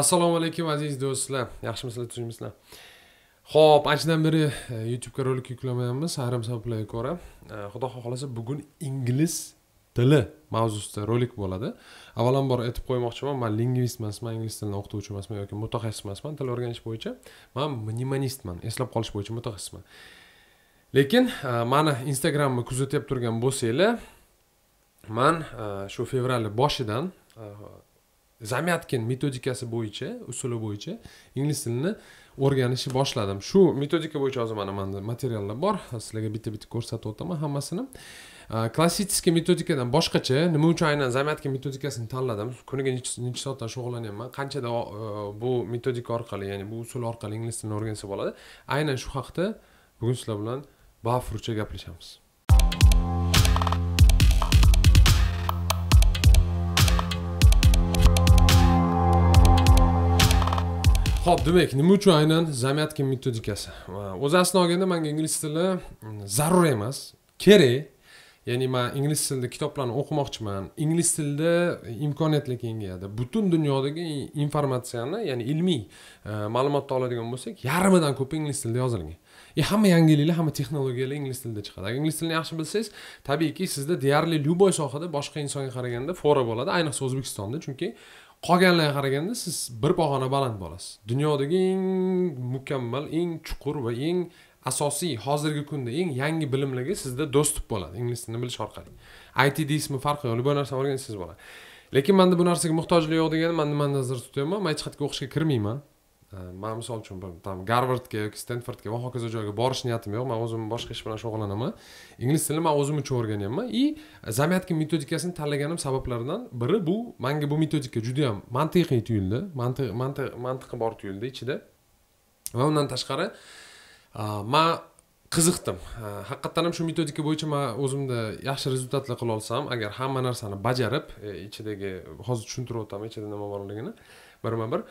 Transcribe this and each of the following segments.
assalomu alaykum aziz do'stlar yaxshimisizlar tuzukmisizlar ho'p anchadan beri e, youtubega rolik yuklamayapmiz ayrim sabablarga ko'ra e, xudo xohlasa bugun ingliz tili mavzusida rolik bo'ladi avvalambor aytib qo'ymoqchiman man lingvist emasman ingliz tilini o'qituvchi emasman yoki mutaxassis emasman til o'rganish bo'yicha man minimalistman eslab qolish bo'yicha mutaxassisman lekin e, mani instagramni kuzatib turgan bo'lsanglar man shu fevralning boshidan zamyatkin metodikasi bo'yicha usuli bo'yicha ingliz tilini o'rganishni boshladim shu metodika bo'yicha hozir mana manda materiallar bor sizlarga bitta bitta ko'rsatib o'taman hammasini klassический metodikadan boshqacha nima uchun aynan zamyatkin metodikasini tanladim kuniga nechi soatdan shug'ullanyapman qanchada e, bu metodika orqali ya'ni bu usul orqali ingliz tilini o'rgansa bo'ladi aynan shu haqida bugun sizlar bilan bafurcha gaplashamiz ho'p demak nima uchun aynan zamyatka metodikasi o'zi aslini olganda manga ingliz tili mm, zarur emas kerak ya'ni man ingliz tilida kitoblarni o'qimoqchiman ingliz tilida imkoniyatlar kengayadi butun dunyodagi informatsiyani ya'ni ilmiy e, ma'lumotni oladigan bo'lsak yarmidan ko'pi ingliz tilida yozilgan e, hamma yangiliklar hamma texnologiyalar ingliz tilida chiqadi agar ingliz tilini yaxshi bilsangiz tabiiyki sizda deyarli любой sohada boshqa insonga qaraganda fora bo'ladi ayniqsa o'zbekistonda chunki qolganlarga qaraganda siz bir pog'ona baland bo'lasiz dunyodagi eng mukammal eng chuqur va eng asosiy hozirgi kunda eng yangi bilimlarga sizda do'stib bo'ladi ingliz tilini bilish orqali it deysizmi farqi yo'q любой narsani o'rgansangiz bo'ladi lekin manda bu narsaga muhtojlik yo'q degani man nazarda tutyapman man hech qayerga o'qishga kirmayman man misol uchun bir там garvardga yoki stenfordga va hokazo joyga borish niyatim yo'q man o'zim boshqa ish bilan shug'ullanaman ingliz tilini man o'zim uchun o'rganyapman и zamyatka metodikasini tanlaganim sabablaridan biri bu manga bu metodika juda yam mantiqiy tuyuldi mantiq mantiq mantiqi bor tuyuldi ichida va undan tashqari man qiziqdim haqiqatdan ham shu metodika bo'yicha man o'zimda yaxshi rezultatlar qila olsam agar hamma narsani bajarib ichidagi hozir tushuntirib o'taman ichida nima borligini birma bir, bir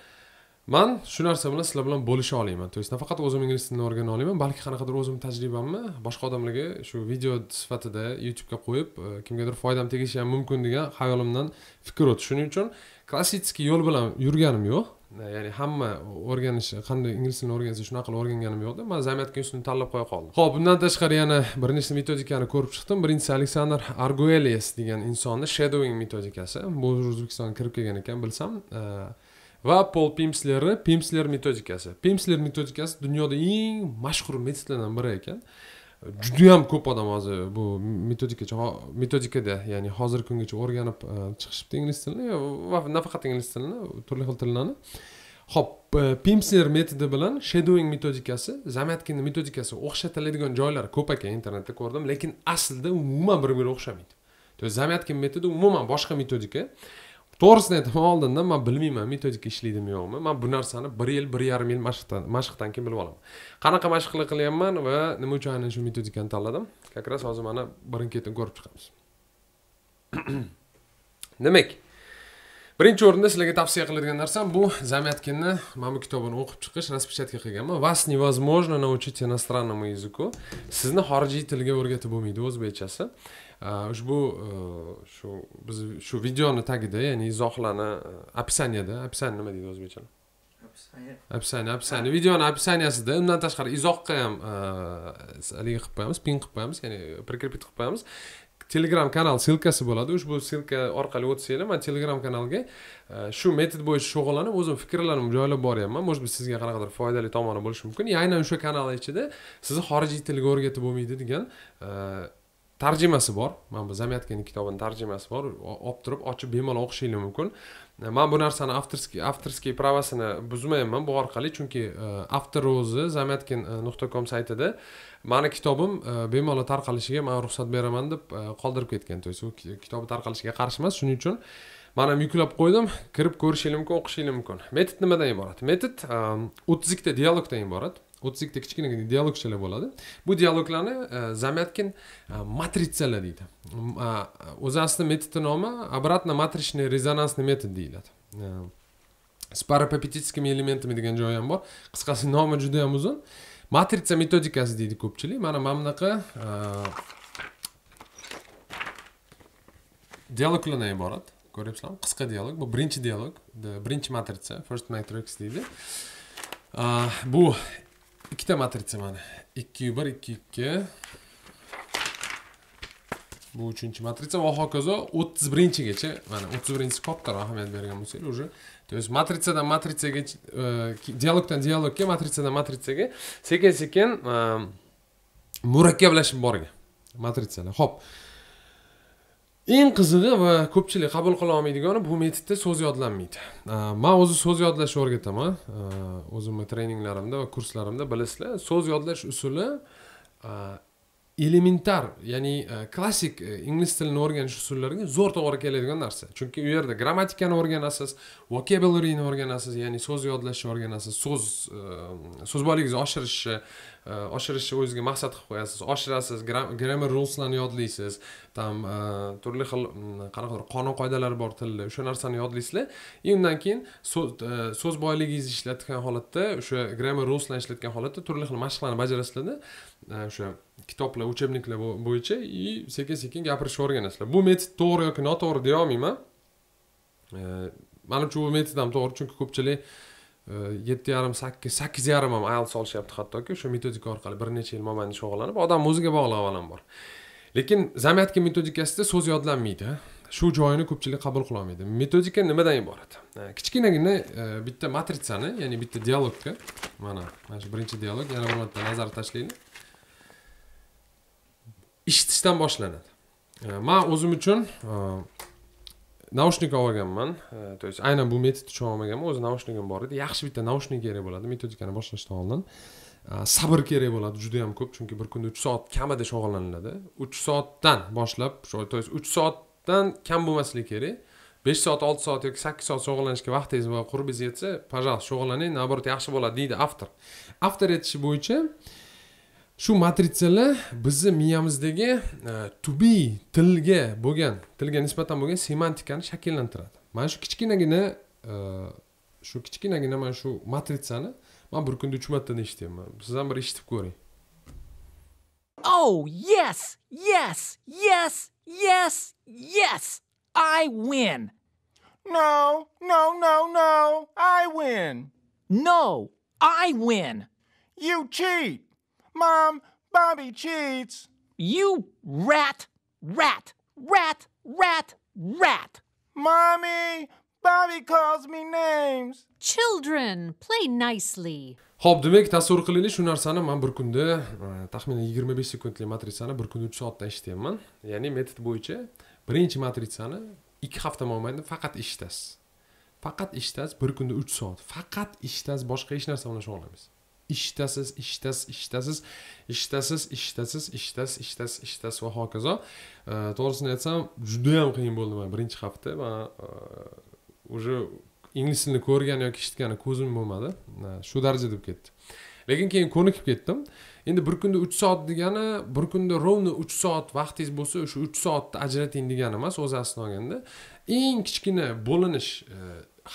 man shu narsa bilan sizlar bilan bo'lisha olayman то есть nafaqat o'zim ingliz tilini o'rgana olayman balki qanaqadir o'zimni tajribamni boshqa odamlarga shu video sifatida youtubega qo'yib e, kimgadir foydam tegishi ham mumkin degan xayolimdan fikr o'tdi shuning uchun klassический yo'l bilan yurganim yo'q e, ya'ni hamma o'rganishi qanday ingliz tilini o'rgansa shunaqa qilib o'rganganim yo'qda man zametga usulni tanlab qo'ya qoldim ho'p bundan tashqari yana bir nechta metodikani ko'rib chiqdim birinchisi aleksandr arguelles degan insonni shadowing metodikasi bu o'zbekistonga kirib kelgan ekan bilsam e, va pol pimsleri pimsler metodikasi pimsler metodikasi dunyoda eng mashhur metodlardan biri ekan judayam ko'p odam hozir bu metodika metodikada ya'ni hozirgi kungacha o'rganib e, chiqishibdi ingliz tilini va nafaqat ingliz tilini turli xil tillarni ho'p e, pimsler metodi bilan shadowing metodikasi zamyatkinni metodikasi o'xshatiladigan joylar ko'p ekan internetda ko'rdim lekin aslida umuman bir biriga o'xshamaydi то есть zamyatkin metodi umuman boshqa metodika to'g'risini aytaman oldindan man bilmayman metodika ishlaydimi yo'qmi man bu narsani bir yil bir yarim yil mashqdan mashqdan keyin bilib olaman qanaqa mashqlar qilyapman va nima uchun aynan shu metodikani tanladim как раз hozir mana birin ketin ko'rib chiqamiz demak birinchi o'rinda sizlarga tavsiya qiladigan narsam bu zamyatkinni mana bu kitobini o'qib chiqish распечатка qilganman вас невозможно научить иностранному языку sizni xorijiy tilga o'rgatib bo'lmaydi o'zbekchasi Э, ushbu э, shu biz shu videoni tagida ya'ni izohlarni описаниеda e, описание nima deydi o'zbekcha описание описание videoni описаниясida undan tashqari izohga ham e, haligi qilib qo'yamiz pin qilib qo'yamiz ya'ni прикрепить qilib qo'yamiz telegram kanal silkasi bo'ladi ushbu silka orqali o'tsanglar man telegram kanalga e, shu metod bo'yicha shug'ullanib o'zim fikrlarimni joylab boryapman может быть sizga qanaqadir foydali tomoni bo'lishi mumkin aynan o'sha kanal ichida sizni xorijiy tilga o'rgatib bo'lmaydi degan tarjimasi bor mana bu zamyatkani kitobini tarjimasi bor olib turib ochib bemalol o'qishinglar mumkin man bu narsani avtorskiy avtorskiy pravasini buzmayapman bu orqali chunki e, avtor o'zi zamyatkin e, nuqta com saytida mani kitobim e, bemalol tarqalishiga man ruxsat beraman deb qoldirib ketgan то есть u kitobi tarqalishiga qarshi emas shuning uchun man ham yuklab qo'ydim kirib ko'rishinglar mumkin o'qishinglar mumkin metod nimadan iborat metod ikkita dialogdan iborat o'ttiz kichkinagina dialog ishlar bo'ladi bu dialoglarni e, zamyatkin e, matritsalar deydi e, o'zi aslida metodni nomi обратно matrichniy rezonansniy metod deyiladi с parapepetitskими elementами degan joyi ham bor qisqasi nomi juda yam uzun matritsa metodikasi deydi ko'pchilik mana mana bunaqa dialoglardan iborat ko'ryapsizlarmi qisqa dialog bu birinchi dialog birinchi matritsa first matrix deydi bu ikkita matritsa mana ikki yu bir ikki ikki bu uchinchi matritsa va hokazo o'ttiz birinchigacha mana o'ttiz birinchisi kattaroq ahamiyat bergan bo'lsanglar уже то есть matritsadan matritsaga dialogdan dialogga matritsadan matritsaga sekin sekin murakkablashib borgan matritsalar ho'p eng qizig'i va ko'pchilik qabul qila olmaydigani bu metodda so'z yodlanmaydi man o'zi so'z yodlashni o'rgataman o'zimni treninglarimda va kurslarimda bilasizlar so'z yodlash usuli elementar ya'ni e, klassik e, ingliz tilini o'rganish usullariga zo'r to'g'ri keladigan narsa chunki u yerda grammatikani o'rganasiz vokabularini o'rganasiz ya'ni so'z yodlashni o'rganasiz so'z e, so'zboyligingizni oshirishni oshirishni o'zingizga maqsad qilib qo'yasiz oshirasiz grammar ruleslarni yodlaysiz там turli xil qanaqadir qonun qoidalari bor tilda o'sha narsani yodlaysizlar и undan keyin so'z boyligingizni ishlatgan holatda o'sha grammar ruleslarni ishlatgan holatda turli xil mashqlarni bajarasizlarda o'sha kitoblar учебникlar bo'yicha и sekin sekin gapirishni o'rganasizlar bu metod to'g'ri yoki noto'g'ri deyolmayman manimcha bu metod ham to'g'ri chunki ko'pchilik yetti yarim sakkiz sakkiz yarim ham ielts olishyapti hattoki o'sha metodika orqali bir necha yil mobaynida shug'ullanib odam o'ziga bog'liq bor lekin zaryadka metodikasida so'z yodlanmaydi shu joyini ko'pchilik qabul qilolmaydi metodika nimadan iborat kichkinagina bitta matritsani ya'ni bitta dialogga mana mana shu birinchi dialog yana bir marta nazar tashlaylik eshitishdan boshlanadi e, man o'zim uchun e, naushnik olganman то e, есть aynan bu metod uchun olmaganman o'zi naushnikim bor edi yaxshi bitta naushnik kerak bo'ladi metodikani boshlashdan oldin sabr kerak bo'ladi juda yam ko'p chunki bir kunda uch soat kamida shug'ullaniladi uch soatdan boshlab то есть uch soatdan kam bo'lmasligi kerak besh soat olti soat yoki sakkiz soat shug'ullanishga vaqtingiz va qurbingiz yetsa пожалуйста shug'ullaning наоборот yaxshi bo'ladi deydi avtor avtor aytishi bo'yicha shu matritsalar bizni miyamizdagi e, tubiy tilga bo'lgan tilga nisbatan bo'lgan semantikani shakllantiradi mana shu kichkinagina e, shu kichkinagina mana shu matritsani man bir kunda uch marta eshityapman siz ham bir eshitib ko'ring oh yes yes yes yes yes i win no no no no i win no i win you cheat Mom, Bobby cheats. You rat, rat, rat, rat, rat. Mommy, Bobby calls me names. Children, play nicely. ho'p demak, tasavvur qilaylik shu narsani men bir kunda taxminan 25 sekundlik matritsani bir kunda 3 soatdan ishlatyapman. Ya'ni metod bo'yicha birinchi matritsani 2 hafta mobaynida faqat ishlatasiz. Faqat ishlatasiz bir kunda 3 soat. Faqat ishlatasiz, boshqa hech narsa bilan shug'ullanmaysiz. ish tasiz ish tas ish tasiz ish tasiz ish tasiz ich tas ish tas ish tas va hokazo to'g'risini aytsam judayam qiyin bo'ldi man birinchi hafta man e, уже ingliz tilini ko'rgan yoki eshitgani ko'zim bo'lmadi shu darajada bo'lib ketdi lekin keyin ko'nikib ketdim endi bir kunda uch soat degani bir kunda ровно uch soat vaqtingiz bo'lsa o'sha uch soatni ajrating degani emas o'z aslini olganda eng kichkina bo'linish e,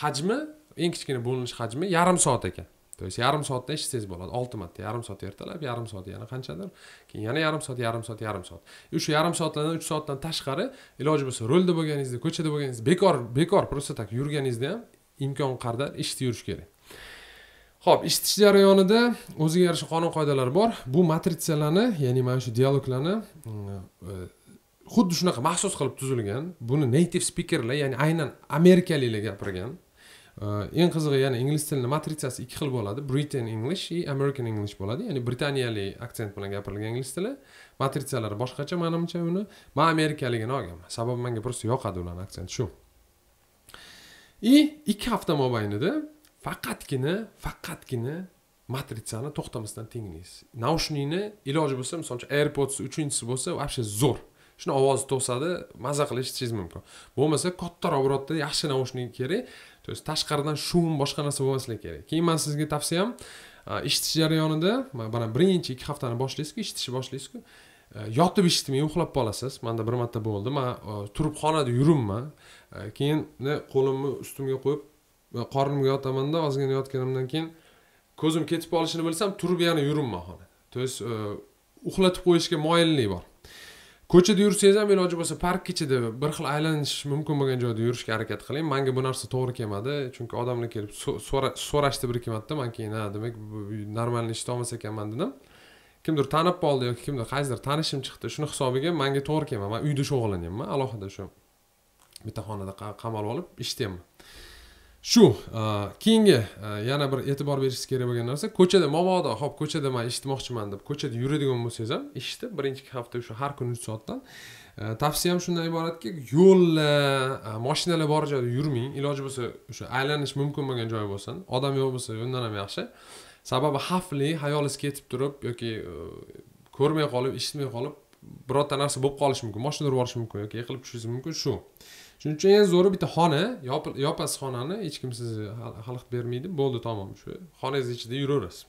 hajmi eng kichkina bo'linish hajmi yarim soat ekan то есть yarim soatda ichsangiz bo'ladi olti marta yarim soat ertalab yarim soat yana qanchadir keyin yana yarim soat yarim soat yarim soat o'sha yarim soatlardan uch soatdan tashqari iloji bo'lsa rulda bo'lganingizda ko'chada bo'lganingizda bekor bekor просто так yurganingizda ham imkon qadar eshitib yurish kerak ho'p eshitish jarayonida o'ziga yarasha qonun qoidalar bor bu matritsalarni ya'ni mana shu dialoglarni xuddi shunaqa maxsus qilib tuzilgan buni native speakerlar ya'ni aynan amerikaliklar gapirgan Э, eng qizig'i yana ingliz tilini matritsasi ikki xil bo'ladi britain english и american english bo'ladi ya'ni britaniyalik aksent bilan gapirilgan ingliz tili matritsalari boshqacha manimcha uni man amerikaligini olganman sababi menga просто yoqadi ularni aksenti shu и ikki hafta mobaynida faqatgina faqatgina matritsani to'xtamasdan tinglaysiz naushnikni iloji bo'lsa misol uchun airpods uchinchisi bo'lsa вообще zo'r shuni ovozi to'sadi maza qilib eshitishingiz mumkin bo'lmasa kattaroq birorta yaxshi naushnik kerak то есть tashqaridan shum boshqa narsa bo'lmasligi kerak keyin man sizga tavsiyam eshitish jarayonida mana birinchi ikki haftani boshlaysizku eshitishni boshlaysizku yotib eshitmang uxlab qolasiz manda bir marta bo'ldi man turib xonada yurimman э, keyin qo'limni ustimga qo'yib qornimga yotamanda ozgina yotganimdan keyin ko'zim ketib qolishini bilsam turib yana yurimman xonada то есть э, uxlatib qo'yishga moyillik bor ko'chada yursangiz ham iloji bo'lsa park ichida bir xil aylanish mumkin bo'lgan joyda yurishga harakat qiling manga bu narsa to'g'ri kelmadi chunki odamlar kelib so'rashdi bir ikki marta man keyin ha demak normalniy ishni olmas ekanman dedim kimdir tanib qoldi yoki kimdir qaysidir tanishim chiqdi shuni hisobiga manga to'g'ri kelmadi man uyda shug'ullanyapman alohida shu bitta xonada qamalib olib ishlayapman shu e, keyingi e, yana bir e'tibor berishingiz kerak bo'lgan narsa ko'chada mabodo hop ko'chada man eshitmoqchiman deb ko'chada yuradigan bo'lsangiz ham eshitib birinchi hafta o'sha har kuni uch soatdan e, tavsiyam shundan iboratki yo'llar mashinalar bor joyda yurmang iloji bo'lsa o'sha aylanish mumkin bo'lgan joy bo'lsin odam yo'q bo'lsa undan ham yaxshi sababi xavfli hayolingiz ketib turib yoki ko'rmay qolib eshitmay qolib birorta narsa bo'lib qolishi mumkin mashina urib yuborishi mumkin yoki yiqilib tushishingiz mumkin shu shuning uchun eng zo'ri bitta xona yopasiz xonani hech kim sizga xalaqit bermaydi bo'ldi tamom shu xonangizni ichida yuraverasiz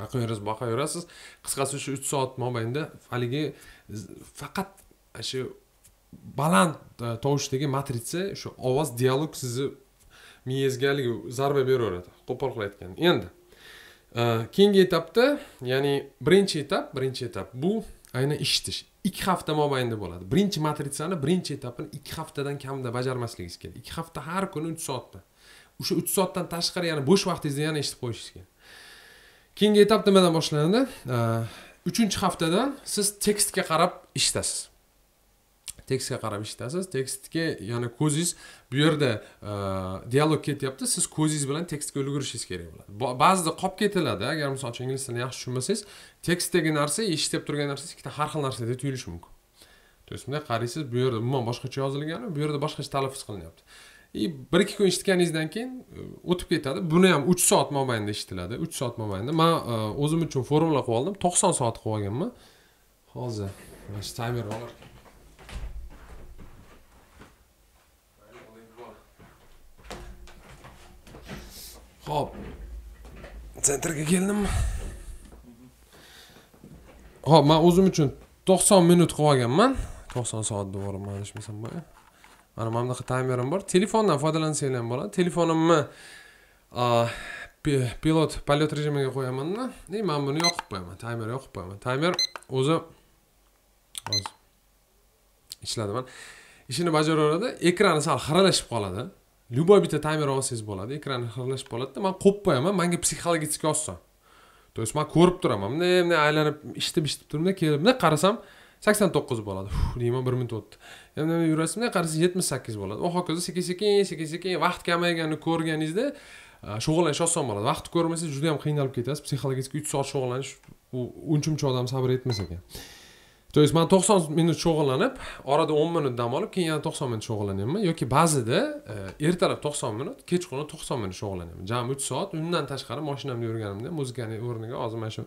boqaverasiz boqaverasiz qisqasi shu uch soat mobaynida haligi faqat shu baland e, tovushdagi matritsa shu ovoz dialog sizni miyangizga haligi zarba beraveradi qo'pol aytganda endi e, keyingi etapda ya'ni birinchi etap birinchi etap bu aynan eshitish ikki hafta mobaynida bo'ladi birinchi matritsani birinchi etapini ikki haftadan kamida bajarmasligingiz kerak ikki hafta har kuni uch soatda o'sha uch soatdan tashqari yana bo'sh vaqtingizda yana eshitib qo'yishingiz kerak keyingi etap nimadan boshlanadi uchinchi haftadan siz tekstga qarab eshitasiz tekstga qarab eshitasiz tekstga ya'ni ko'zingiz bu yerda e, dialog ketyapti siz ko'zingiz bilan tekstga ulgurishingiz kerak bo'ladi ba'zida qolib ketiladi agar misol uchun ingliz tilini yaxshi tushunmasangiz tekstdagi narsa eshitib turgan narsangiz ikkita har xil narsadek tuyulishi mumkin то есть bunday qaraysiz bu yerda umuman boshqacha yozilgani bu yerda boshqacha talaffuz qilinyapti и bir ikki kun eshitganingizdan keyin e, o'tib ketadi buni ham uch soat mobaynida eshitiladi uch soat mobaynida man e, o'zim uchun formula qilib oldim to'qson soat qilib olganman hozir mana shu taymer bor ekan Xo'p. Sentrga keldimmi? Xo'p, men o'zim uchun 90 minut qilib olganman. 90 soat deb boribman, adashmasam bo'ladi. Mana mana bunaqa taymerim bor. Telefondan foydalansangiz ham bo'ladi. Telefonimni pilot polyot rejimiga qo'yamanda, и men buni yoqib qo'yaman, taymer yoqib qo'yaman. Taymer o'zi hozir ishlaydi. Ishini bajaraveradi. ekrani sal xiralashib qoladi. любой bitta timer olsangiz bo'ladi ekran xiralashib qoladida man qo'yib qo'yaman manga psixologически oson то есть man ko'rib turaman bunday bunday aylanib ishitib ishitib turibman kelib bunday qarasam sakson to'qqiz bo'ladi deyman bir minut o'tdi bunday yurasiz bunday qarasa yetmish sakkiz bo'ladi va hokazo sekin sekin sekin sekin vaqt kamayganini ko'rganingizda shug'ullanish oson bo'ladi vaqtni ko'rmasangiz juda yam qiynalib ketasiz psixologически uch soat shug'ullanish u uncha muncha odam sabr etmas ekan то есть man to'qson minut shug'ullanib orada o'n minut dam olib keyin yana to'qson minut shug'ullanyapman yoki ba'zida e, ertalab to'qson minut kechqurun to'qson minut shug'ullanyapman jami uch soat undan tashqari mashinamda yurganimda muzikani o'rniga hozir mana shu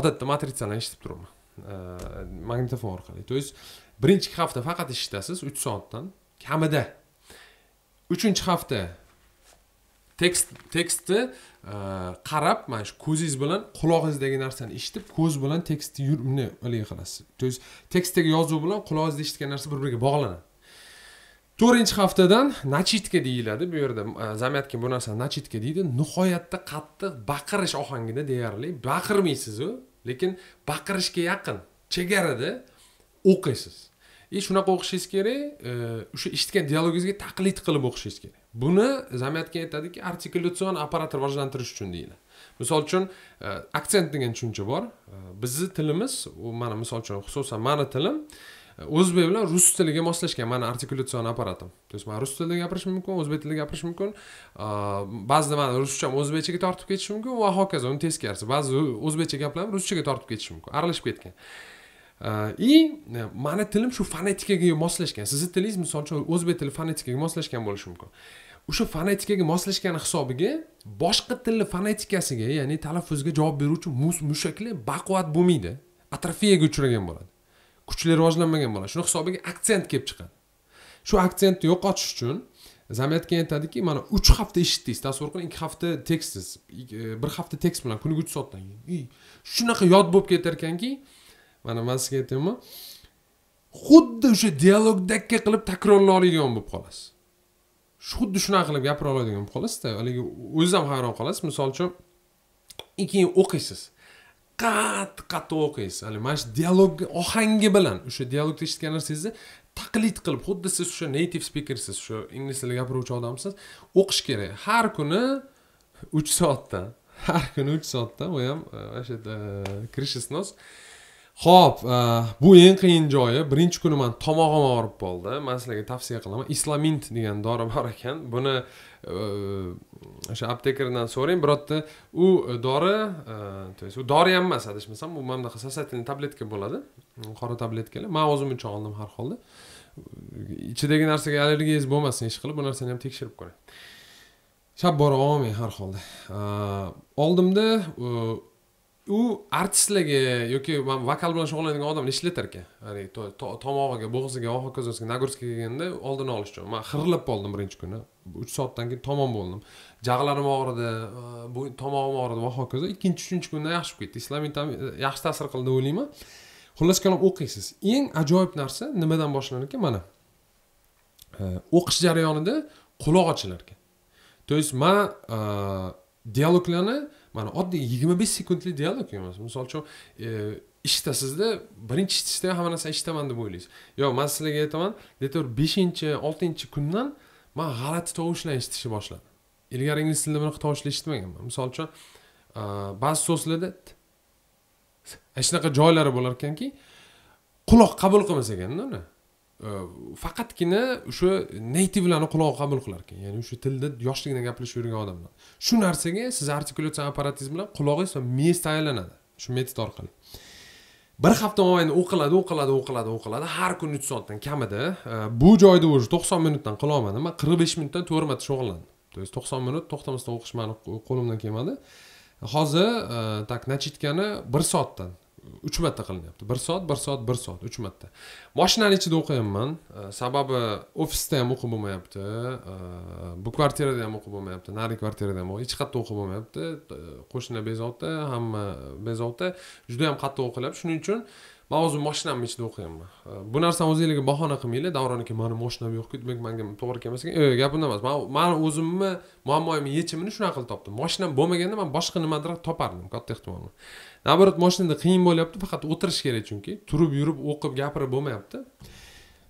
odatda matritsalarni eshitib turibman e, magnitofon orqali то есть birinchi hafta faqat eshitasiz uch soatdan kamida uchinchi hafta tekst tekstni e, qarab mana shu ko'zingiz bilan qulog'ingizdagi narsani eshitib ko'z bilan tekstni bunday haligi qilasiz то есть tekstdagi yozuv bilan qulog'ingizda eshitgan narsa bir biriga bog'lanadi to'rtinchi haftadan nachitka deyiladi bu yerda e, zamyatkin bu narsani nachitka deydi nihoyatda qattiq baqirish ohangida deyarli baqirmaysizu lekin baqirishga yaqin chegarada o'qiysiz и e, shunaqa o'qishingiz kerak o'sha eshitgan dialogingizga taqlid qilib o'qishingiz kerak buni zamyatkin aytadiki artikulyatsion apparat rivojlantirish uchun deydi misol uchun e, aksent degan tushuncha bor e, bizni tilimiz u mana misol uchun xususan mani tilim e, o'zbek bilan rus tiliga moslashgan mani artikulyatsion apparatim то есть man rus tilida gapirishim mumkin o'zbek tilida gapirishim mumkin ba'zida mani ruscham o'zbekchaga tortib ketishi mumkin va hokazo uni teskarisi ba'zi o'zbekcha gaplarim ruschaga tortib ketishi mumkin aralashib ketgan и mani tilim shu fonetikaga moslashgan sizni tilingiz misol uchun o'zbek tili fonetikaga moslashgan bo'lishi mumkin o'sha fonetikaga moslashgani hisobiga boshqa tilni fonetikasiga ya'ni talaffuzga javob beruvchi mus mushaklar baquvvat bo'lmaydi atrofiyaga uchragan bo'ladi kuchli rivojlanmagan bo'ladi shuni hisobiga aksent kelib chiqadi shu aksentni yo'qotish uchun zametgan aytadiki mana uch hafta eshitdingiz tasavvur qiling ikki hafta tekstsiz e, bir hafta tekst bilan kuniga uch soatdan keyin shunaqa yod bo'lib ketar ekanki mana man sizga aytyapman xuddi o'sha dialogdakka qilib takrorlaydigan bo'lib qolasiz xuddi shunaqa qilib gapira oladigan bo'lib qolasizda haligi o'zingiz ham hayron qolasiz misol uchun keyin o'qiysiz qattiq qattiq o'qiysiz haligi mana shu dialog ohangi bilan o'sha dialogda eshitgan narsangizni taqlid qilib xuddi siz o'sha native speakersiz o'sha ingliz tilida gapiruvchi odamsiz o'qish kerak har kuni uch soatdan har kuni uch soatdan u ham o'sha крыша снос ho'p e, bu eng qiyin joyi birinchi kuni man tomog'im og'rib qoldi man sizlarga tavsiya qilaman islamint degan dori bor ekan buni e, o'sha aptekardan so'rang birorta u dori то есть u dori ham emas adashmasam u mana bunaqa sasatelni tabletka bo'ladi qora tabletkalar man o'zim uchun oldim har holda ichidagi narsaga allergiyangiz bo'lmasin ish qilib bu narsani ham tekshirib ko'ring shab bora olmang har holda e, oldimda u artistligi yoki man vokal bilan shug'ullanadigan odamlar ishlatar ekan haligi tomog'iga bo'g'ziga va hokazo nagruzka kelganda oldini olish uchun man xirilib qoldim birinchi kuni uch soatdan keyin tamom bo'ldim jag'larim og'ridi tomog'im og'ridi va hokazo ikkinchi uchinchi kunda yaxshi bo'lib ketdi islom yaxshi ta'sir qildi deb o'ylayman xullas kalom o'qiysiz eng ajoyib narsa nimadan boshlanar ekan mana o'qish jarayonida quloq ochilar ekan то есть man dialoglarni mana oddiy yigirma besh sekundlik dialog emas misol uchun eshitasizda birinchi ham hamma narsani eshitaman deb o'ylaysiz yo'q man sizlarga aytaman deto'r beshinchi oltinchi kundan man g'alati tovushlar eshitishni boshladim ilgari ingliz tilida bunaqa tovushlar eshitmaganman misol uchun e, ba'zi so'zlarda shunaqa joylari bo'lar ekanki quloq qabul qilmas ekanda uni Э, faqatgina o'sha neytivlarni qulog'i qabul qilar ekan ya'ni o'sha tilda yoshligidan gaplashib yurgan odamlar shu narsaga siz artikulyatsion apparatingiz bilan qulog'ingiz va miyangiz tayyorlanadi shu metod orqali bir hafta mobaynida o'qiladi o'qiladi o'qiladi o'qiladi har kuni uch soatdan kamida e, bu joyda уже to'qson minutdan qilolmadim man qirq besh minutdan to'rt marta shug'ullandim то есть to'qson minut to'xtamasdan o'qish mani qo'limdan kelmadi hozir так e, начиткani bir soatdan uch marta qilinyapti bir soat bir soat bir soat uch marta moshinani ichida o'qiyapman e, sababi ofisda ham o'qib bo'lmayapti e, bu kvartirada ham o'qib bo'lmayapti narigi kvartirada ham hech qayerda o'qib bo'lmayapti e, qo'shnilar bezovta hamma bezovta juda yam qattiq o'qiladi shuning uchun man o'zim moshinamni ichida o'qiyapman bu narsani o'zinglarga bahona qilmanglar davron aka mani moshinam yo'qku demak manga to'g'ri kelmas ekan yo'q gap unda emas man man o'zimni muammoyimni yechimini shunaqa qilib topdim moshinam bo'lmaganda man boshqa nimadir topardim katta ehtimol bilan наоборот moshinada qiyin bo'lyapti faqat o'tirish kerak chunki turib yurib o'qib gapirib bo'lmayapti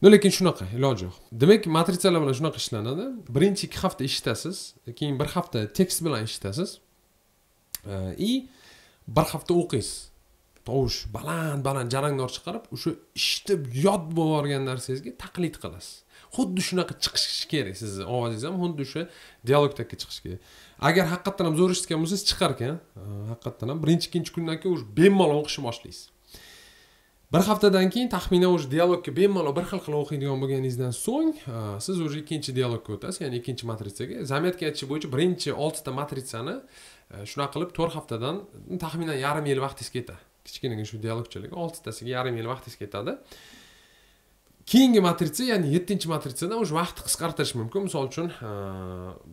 no lekin shunaqa iloji yo'q demak matritsalar bilan shunaqa ishlanadi birinchi ikki hafta eshitasiz keyin bir hafta tekst bilan eshitasiz e, и bir hafta o'qiysiz tovush baland baland jarangdor chiqarib o'sha eshitib yod bo'lib olgan narsangizga taqlid qilasiz xuddi shunaqa chiqishi kerak sizni ovozingiz ham xuddi o'sha dialogdagi chiqishi kerak agar haqiqatdan ham zo'r eshitgan bo'lsangiz chiqar ekan haqiqatdan ham birinchi ikkinchi kundan keyin уже bemalol o'qishni boshlaysiz bir haftadan keyin taxminan уже dialogga bemalol bir xil qilib o'qiydigan bo'lganingizdan so'ng siz уже ikkinchi dialogga o'tasiz ya'ni ikkinchi matritsaga zametka aytishi bo'yicha birinchi oltita matritsani shunaqa qilib to'rt haftadan taxminan yarim yil vaqtingiz ketadi kichkinagina shu dialogchilik oltitasiga yarim yil vaqtingiz ketadi keyingi matritsa ya'ni yettinchi matritsadan уже vaqtni qisqartirish mumkin misol uchun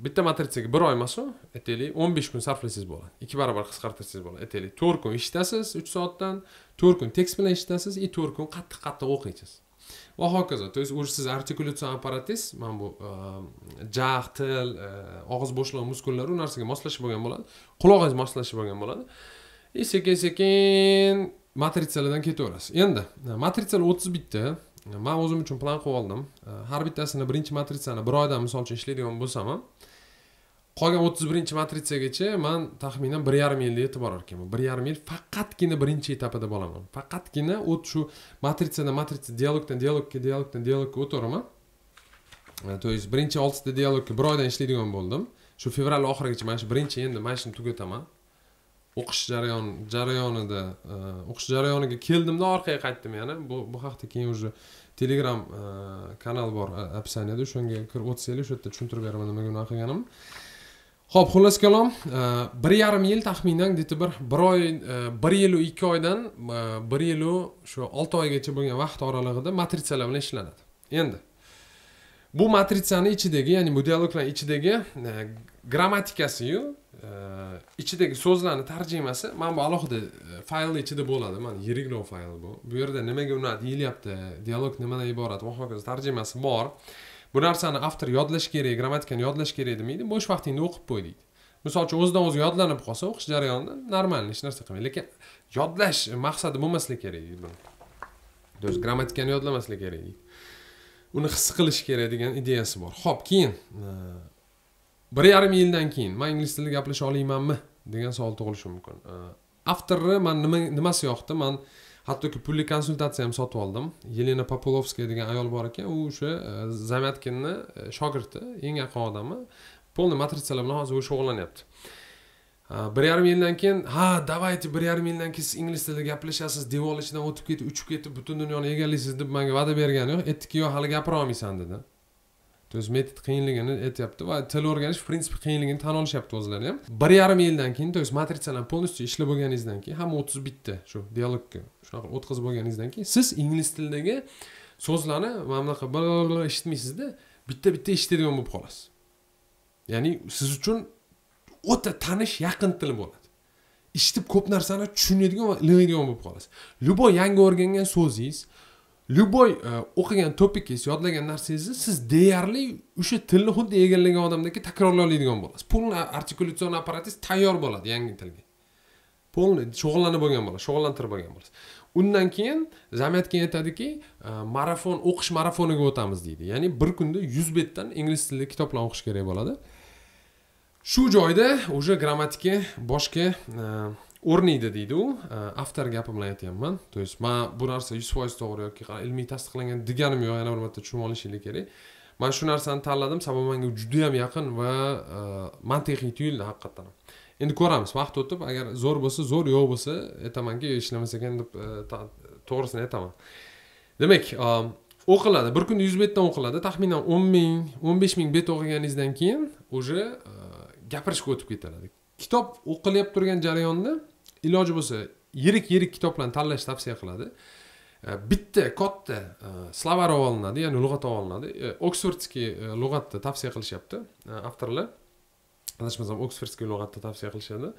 bitta matritsaga bir oy emasu aytaylik o'n besh kun sarflasangiz bo'ladi ikki barobar qisqartirsangiz bo'ladi aytaylik to'rt kun eshitasiz uch soatdan to'rt kun tekst bilan eshitasiz и to'rt kun qattiq qattiq o'qiysiz va hokazo то есть уже siz artikulyatsion apparatingiz mana bu e, jag' til e, og'iz bo'shlig'i muskullari u narsaga moslashib bo'lgan bo'ladi qulog'ingiz moslashib bo'lgan bo'ladi и sekin sekin matritsalardan ketaverasiz endi matritsalar o'ttiz bitta man o'zim uchun plan qilib oldim har bittasini birinchi matritsani bir oydan misol uchun ishlaydigan bo'lsam ham qolgan o'ttiz birinchi matritsagacha man taxminan bir yarim yilda yetib borar ekanman bir yarim yil faqatgina birinchi etapida bo'laman faqatgina o't shu matritsadan matritsa dialogdan dialogga dialogdan dialogga o'taveraman то есть birinchi oltita dialogga bir oydan ishlaydigan bo'ldim shu fevral oxirigacha mana shu birinchi endi mana shuni tugataman o'qish jarayon jarayonida e, o'qish jarayoniga keldimda orqaga qaytdim yana bu bu haqda keyin уже telegram e, kanal bor описаниyada o'shanga kirib o'tsanglar shu yerda tushuntirib beraman nimaga unaqa qilganimni ho'p xullas kalom e, bir yarim yil taxminan deydi bir bir oy bir yilu ikki oydan bir yilu shu olti oygacha bo'lgan vaqt oralig'ida matritsalar bilan ishlanadi endi bu matritsani ichidagi ya'ni bu dialoglar ichidagi e, grammatikasiyu e, ichidagi so'zlarni tarjimasi mana bu alohida e, faylni ichida bo'ladi mana yirikroq fayl bu bu yerda nimaga ular deyilyapti dialog nimadan iborat va hokazo tarjimasi bor bu narsani avtor yodlash kerak grammatikani yodlash kerak demaydi bo'sh vaqtingda o'qib qo'y deydi misol uchun o'zidan o'zi yodlanib qolsa o'qish jarayonida normal hech narsa qilmaydi lekin yodlash maqsadi bo'lmasligi kerak deydi buni то есть grammatikani yodlamaslik kerak deydi uni his qilish kerak degan ideyasi bor ho'p keyin e, bir yarim yildan keyin man ingliz tilida gaplasha olaymanmi degan savol tug'ilishi mumkin e, avtorni man nima nimasi yoqdi man hattoki pulli konsultatsiya ham sotib oldim yelena populovskaya degan ayol bor ekan u o'sha e, zamyatkinni shogirdi eng yaqin odami полный matritsalar bilan hozir u shug'ullanyapti bir yarim yildan keyin ha давайте bir yarim yildan keyin siz ingliz tilida gaplashasiz devor ichidan o'tib ketib uchib ketib butun dunyoni egallaysiz deb manga va'da bergani yo'q aytdiki yo'q hali gapira olmaysan dedi то есть metod qiyinligini aytyapti va til o'rganish в принципе qiyinligini tan olishyapti o'zlari ham bir yarim yildan keyin то есть matritsalarni полностью ishlab bo'lganingizdan keyin hamma o'ttiz bitta shu dialogga shunaqa o'tkazib bo'lganingizdan keyin siz ingliz tilidagi so'zlarni mana bunaqa eshitmaysizda bitta bitta eshitadigan bo'lib qolasiz ya'ni siz uchun o'ta tanish yaqin til bo'ladi eshitib ko'p narsani tushunadigan va ilinadigan bo'lib qolasiz любой yangi o'rgangan so'zingiz любой e, o'qigan topikingiz yodlagan narsangizni siz deyarli o'sha tilni xuddi egallagan odamdaki takrorlay oladigan bo'lasiz полный artikulyatsion apparatingiz tayyor bo'ladi yangi tilga полный shug'ullanib bo'lgan bo'lasiz shug'ullantirib bo'lgan bo'lasiz undan keyin zametga aytadiki e, marafon o'qish marafoniga o'tamiz deydi ya'ni bir kunda yuz betdan ingliz tilida kitoblarni o'qish kerak bo'ladi shu joyda уже grammatika boshqa o'rniydi e, deydi u e, avtor gapi bilan aytyapman то есть man bu narsa yuz foiz to'g'ri yoki ilmiy tasdiqlangan deganim yo'q yana bir marta tushunib olishinglar kerak man shu narsani tanladim sababi manga judayam yaqin va e, mantiqiy tuyuldi haqiqatdan endi ko'ramiz vaqt o'tib agar zo'r bo'lsa zo'r yo'q bo'lsa aytamanki ishlamas ekan deb to'g'risini aytaman demak o'qiladi bir kunda yuz betdan o'qiladi taxminan o'n ming o'n besh ming bet o'qiganingizdan keyin уже gapirishga o'tib ketiladi kitob o'qilyap turgan jarayonda iloji bo'lsa yirik yirik kitoblarni tanlash tavsiya qiladi e, bitta katta e, slovar olib olinadi ya'ni lug'at olib olinadi e, oksfordskiy lug'atni tavsiya qilishyapti avtorlar adashmasam oksfordskiy lug'atni tavsiya qilishadi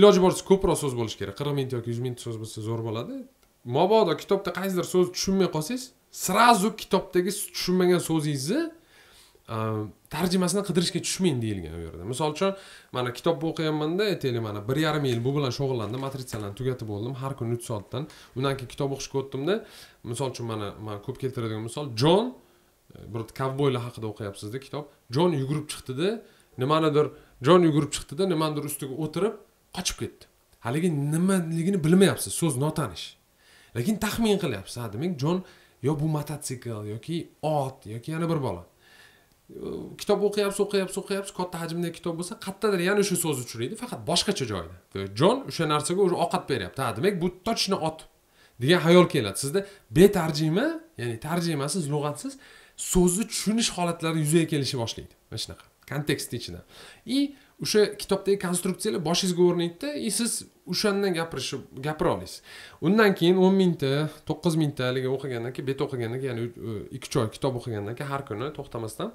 iloji boricha ko'proq so'z bo'lishi kerak qirq ming yoki yuz ming so'z bo'lsa zo'r bo'ladi mabodo kitobda qaysidir so'zni tushunmay qolsangiz сразу kitobdagi tushunmagan so'zingizni Э, tarjimasini qidirishga tushmang deyilgan u yerda misol uchun mana kitob o'qiyapmanda aytaylik mana bir yarim yil bu bilan shug'ullandim matritsalarni tugatib oldim har kuni uch soatdan undan keyin kitob o'qishga o'tdimda misol uchun mana man ko'p keltiradigan misol jon e, bir kovboylar haqida o'qiyapsizda kitob jon yugurib chiqdida nimanidir jon yugurib chiqdida nimanidir ustiga o'tirib qochib ketdi haligi nimaligini bilmayapsiz so'z notanish lekin taxmin qilyapsiz ha demak jon yo bu mototsikl yoki ot yoki yana bir bola kitob o'qiyapsiz o'qiyapsiz o'qiyapsiz katta hajmdagi kitob bo'lsa qayerdadir yana o'sha so'z uchraydi faqat boshqacha joyda jon o'sha narsaga уже ovqat beryapti ha demak bu точно ot degan xayol keladi sizda betarjima ya'ni tarjimasiz lug'atsiz so'zni tushunish holatlari yuzaga kelishi boshlaydi mana shunaqa kontekstni ichida и o'sha kitobdagi konstruksiyalar boshingizga o'rnaydida и siz o'shandan gapirishib gapira olasiz undan keyin o'n mingta to'qqiz mingta haligi o'qigandan keyin bet o'qigandan keyin ya'ni ikki uch oy kitob o'qigandan keyin har kuni to'xtamasdan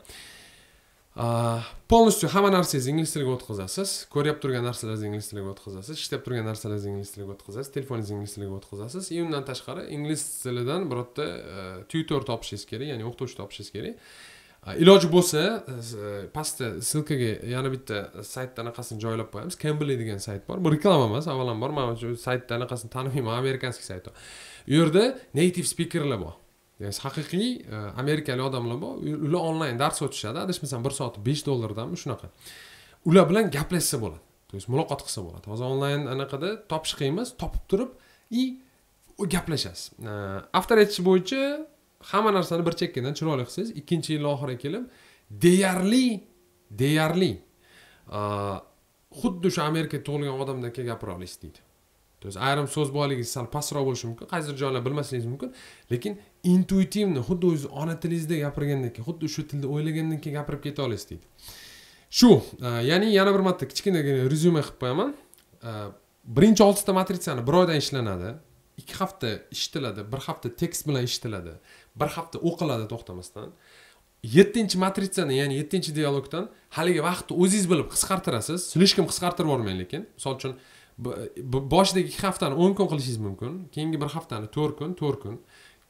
полностью hamma narsangizni ingliz tiliga o'tkazasiz ko'ryap turgan narsalaringizni ingliz tiliga o'tkazasiz ishlab turgan narsalaringizni ingliz tiliga o'tkazasiz telefoningizni ingliz tiliga o'tkazasiz и undan tashqari ingliz tilidan birorta e, tyutor topishingiz kerak ya'ni o'qituvchi topishingiz kerak Äh, iloji bo'lsa e, e, pastda ссылкаga yana bitta saytni anaqasini joylab qo'yamiz cambly degan sayt bor bu reklama emas avvalambor man shu saytni anaqasini tanimayman amerikanskiy sayt u yerda native speakerlar bor ya'ni haqiqiy e, amerikalik odamlar bor ular onlayn dars o'tishadi adashmasam bir soat besh dollardanmi shunaqa ular bilan gaplashsa bo'ladi то есть muloqot qilsa bo'ladi hozir onlayn anaqada topish qiyin emas topib turib и gaplashasiz avtor aytishi bo'yicha hamma narsani bir chekkadan chiroyli qilsangiz ikkinchi yil oxiriga kelib deyarli deyarli xuddi shu amerikada tug'ilgan odamdaka gapira olasiz deydi то есть ayrim so'z boyligingiz sal pastroq bo'lishi mumkin qaysidir joylar bilmasligingiz mumkin lekin intuitivni xuddi o'zingizni ona tilingizda gapirgandan keyin xuddi shu tilda o'ylagandan keyin gapirib keta olasiz deydi shu ya'ni yana bir marta kichkinagina rezyume qilib qo'yaman birinchi oltita matritsani bir oydan ishlanadi ikki hafta eshitiladi bir hafta tekst bilan eshitiladi bir hafta o'qiladi to'xtamasdan yettinchi matritsani ya'ni yettinchi dialogdan haligi vaqtni o'zingiz bilib qisqartirasiz слишком qisqartirib yubormang lekin misol uchun boshidagi ikki haftani o'n kun qilishingiz mumkin keyingi bir haftani to'rt kun to'rt kun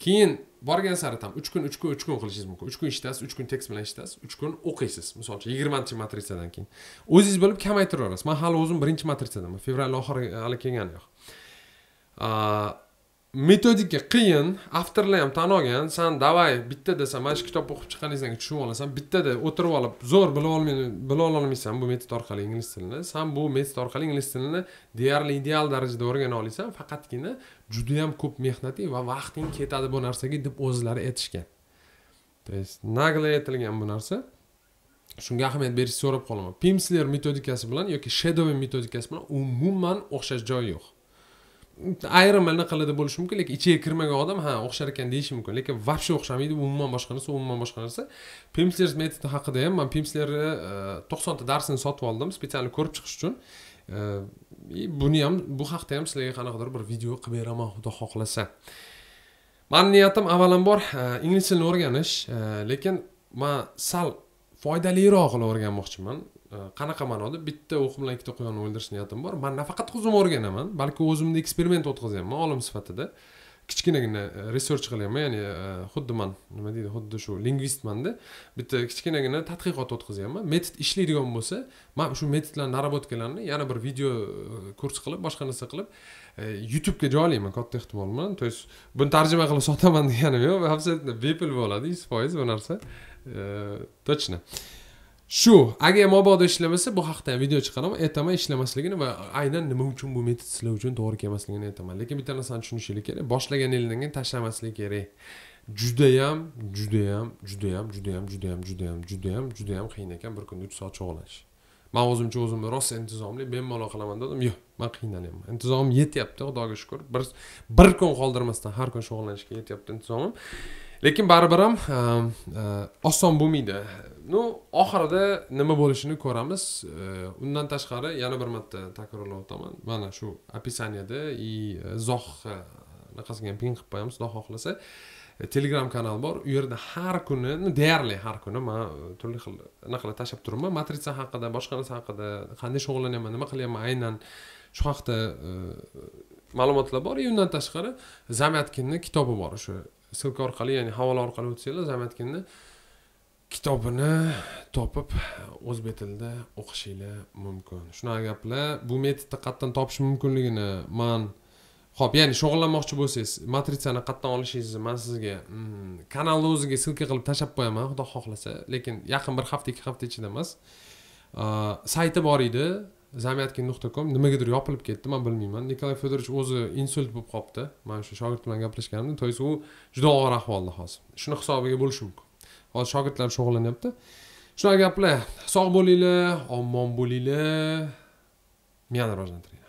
keyin borgan sari там uch kun uch kun uch kun qilishingiz mumkin uch kun ishitasiz uch kun tekst bilan ishitasiz uch kun o'qiysiz misol uchun yigirmanchi matritsadan keyin o'zingiz bilib kamaytirib yuborasiz man hali o'zim birinchi matritsadaman fevral oxiri hali kelgani yo'q metodika qiyin avtorlar ham tan olgan san давай bitta desa mana shu kitobni o'qib chiqaringizdan tushunib olasan bittada o'tirib olib zo'r bila olmaysan bila ololmaysan bu metod orqali ingliz tilini san bu metod orqali ingliz tilini deyarli ideal darajada o'rgana olasan faqatgina judayam ko'p mehnating va vaqting ketadi bu narsaga deb o'zlari aytishgan то есть нагло aytilgan bu narsa shunga ahamiyat berishni so'rab qolaman pimsler metodikasi bilan yoki shedovin metodikasi bilan umuman o'xshash joyi yo'q ayrim anaqalarda bo'lishi mumkin lekin ichiga kirmagan odam ha o'xshar ekan deyishi mumkin lekin вообще o'xshamaydi umuman boshqa narsa umuman boshqa narsa pimslers metodi haqida ham man pimslerni e, to'qsonta darsini sotib oldim специально ko'rib chiqish uchun и e, buni ham bu haqda ham sizlarga qanaqadir bir video qilib beraman xudo xohlasa mani niyatim avvalambor e, ingliz tilini o'rganish lekin man sal foydaliroq qilib o'rganmoqchiman Э, qanaqa ma'noda bitta o'q bilan ikkita quyonni o'ldirish niyatim bor man nafaqat o'zim o'rganaman balki o'zimda eksperiment o'tkazyapman olim sifatida kichkinagina e, research qilyapman ya'ni e, xuddi man nima deydi xuddi shu lingvistmanda bitta kichkinagina tadqiqot o'tkazyapman metod ishlaydigan bo'lsa man shu metodlarni naработкаlarni yana bir video e, kurs qilib boshqa narsa qilib youtubega joylayman katta ehtimol bilan то есть buni tarjima qilib sotaman deganim yo'q veb bepul bo'ladi yuz foiz bu narsa точно shu agar mobodo ishlamasa bu haqida ham video chiqaraman aytaman ishlamasligini va aynan nima uchun bu metod sizlar uchun to'g'ri kelmasligini aytaman lekin bitta narsani tushunishinglar kerak boshlaganingizdan keyin tashlamaslik kerak judayam judayam judayam judayam judayam judayam judayam judayam qiyin ekan bir kunda uch soat shug'ullanish man o'zimcha o'zimni rosa intizomli bemalol qilaman dedim yo'q man qiynalyapman intizomim yetyapti xudoga shukur bir bir kun qoldirmasdan har kun shug'ullanishga yetyapti intizomim lekin baribir ham e, e, oson bo'lmaydi ну oxirida nima bo'lishini ko'ramiz e, undan tashqari yana bir marta takrorlab o'taman mana shu описаниеda и izohni anaqasiga ham pin qilib qo'yamiz xudo xohlasa telegram kanal bor u yerda har kuni deyarli har kuni man turli xil anaqalar tashlab turibman matritsa haqida boshqa narsa haqida qanday shug'ullanyapman nima qilyapman aynan shu haqida ma'lumotlar bor undan tashqari zamyatkinni kitobi bor o'sha ssilka orqali ya'ni havola orqali o'tsanglar aytganda kitobini topib o'zbek tilida o'qishinglar mumkin shunaqa gaplar bu metodni qayerdan topish mumkinligini man ho'p ya'ni shug'ullanmoqchi bo'lsangiz matritsani qayerdan olishingizni man sizga kanalni o'ziga ssilka qilib tashlab qo'yaman xudo xohlasa lekin yaqin bir hafta ikki hafta ichida emas sayti bor edi zamyatkin nuqta com nimagadir yopilib ketdi man bilmayman nikolay fedorovich o'zi insult bo'lib qolibdi mana shu shogird bilan gaplashganimda то есть u juda og'ir ahvolda hozir shuni hisobiga bo'lishi mumkin hozir shogirdlar shug'ullanyapti shunaqa gaplar sog' bo'linglar omon bo'linglar miyani rivojlantiring